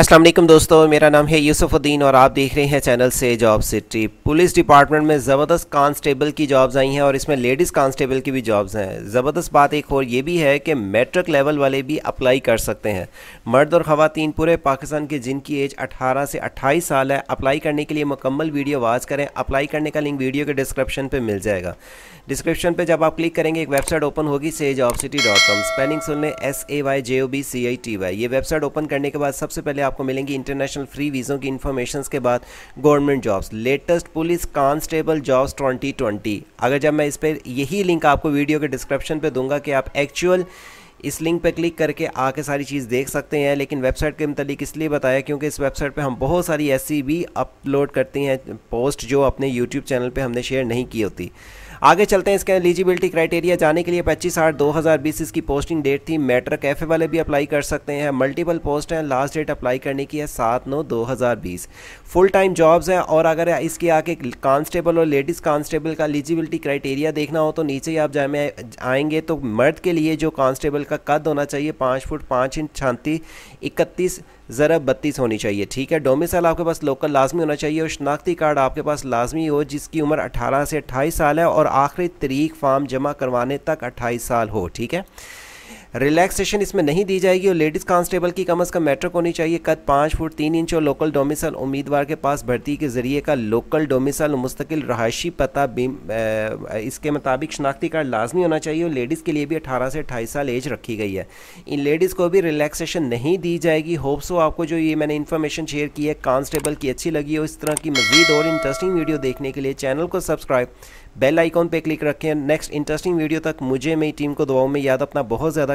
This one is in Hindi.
असलम दोस्तों मेरा नाम है यूसुफुद्दीन और आप देख रहे हैं चैनल से जॉब सिटी पुलिस डिपार्टमेंट में ज़बरदस्त कांस्टेबल की जॉब्स आई हैं और इसमें लेडीज़ कांस्टेबल की भी जॉब्स हैं ज़बरदस्त बात एक और ये भी है कि मेट्रिक लेवल वाले भी अप्लाई कर सकते हैं मर्द और ख़वान पूरे पाकिस्तान के जिनकी एज 18 से 28 साल है अप्लाई करने के लिए मुकम्मल वीडियो वाच करें अप्लाई करने का लिंक वीडियो के डिस्क्रिप्शन पर मिल जाएगा डिस्क्रिप्शन पर जब आप क्लिक करेंगे एक वेबसाइट ओपन होगी से job city dot com spelling सुन लें S A Y J O B C I T Y ये वेबसाइट ओपन करने के बाद सबसे पहले पहले आपको मिलेंगी इंटरनेशनल फ्री वीज़ों की इन्फॉर्मेशन के बाद government jobs latest police constable jobs 2020 अगर जब मैं इस पर यही लिंक आपको वीडियो के डिस्क्रिप्शन पर दूंगा कि आप एक्चुअल इस लिंक पर क्लिक करके आके सारी चीज़ देख सकते हैं लेकिन वेबसाइट के मतलब इसलिए बताया क्योंकि इस वेबसाइट पे हम बहुत सारी ऐसी भी अपलोड करती हैं पोस्ट जो अपने यूट्यूब चैनल पे हमने शेयर नहीं की होती आगे चलते हैं इसके एलिजिबिलिटी क्राइटेरिया जाने के लिए पच्चीस आठ दो हज़ार बीस इसकी पोस्टिंग डेट थी मैट्रिक कैफे वाले भी अप्लाई कर सकते हैं मल्टीपल पोस्ट हैं लास्ट डेट अप्लाई करने की है सात नौ दो हज़ार बीस फुल टाइम जॉब्स हैं और अगर इसके आगे कांस्टेबल और लेडीज़ कांस्टेबल का एलिजिबिलिटी क्राइटेरिया देखना हो तो नीचे ही आप जाए आएंगे तो मर्द के लिए जो कांस्टेबल का कद होना चाहिए पाँच फुट पाँच इंच छांति इकतीस ज़रा बत्तीस होनी चाहिए ठीक है डोमिसाइल आपके पास लोकल लाजमी होना चाहिए और शनाख्ती कार्ड आपके पास लाजमी हो जिसकी उम्र अठारह से अट्ठाईस साल है और आखिरी तरीक फार्म जमा करवाने तक अट्ठाईस साल हो ठीक है रिलैक्सेशन इसमें नहीं दी जाएगी और लेडीज़ कांस्टेबल की कम अज़ कम मैट्रिक होनी चाहिए कद पाँच फुट तीन इंच और लोकल डोमिसल उम्मीदवार के पास भर्ती के जरिए का लोकल डोमिसल मुस्तकिल रहायशी पता बीम इसके मुताबिक शनाख्ती कार्ड लाजमी होना चाहिए और लेडीज़ के लिए भी अठारह से अट्ठाईस साल एज रखी गई है इन लेडीज़ को भी रिलैक्सेशन नहीं दी जाएगी होप्स हो आपको जो ये मैंने इन्फॉर्मेशन शेयर की है कांस्टेबल की अच्छी लगी हो इस तरह की मजीद और इंटरेस्टिंग वीडियो देखने के लिए चैनल को सब्सक्राइब बेल आइकॉन पर क्लिक रखें नेक्स्ट इंटरेस्टिंग वीडियो तक मुझे मेरी टीम को दुआओं में याद अपना बहुत ज़्यादा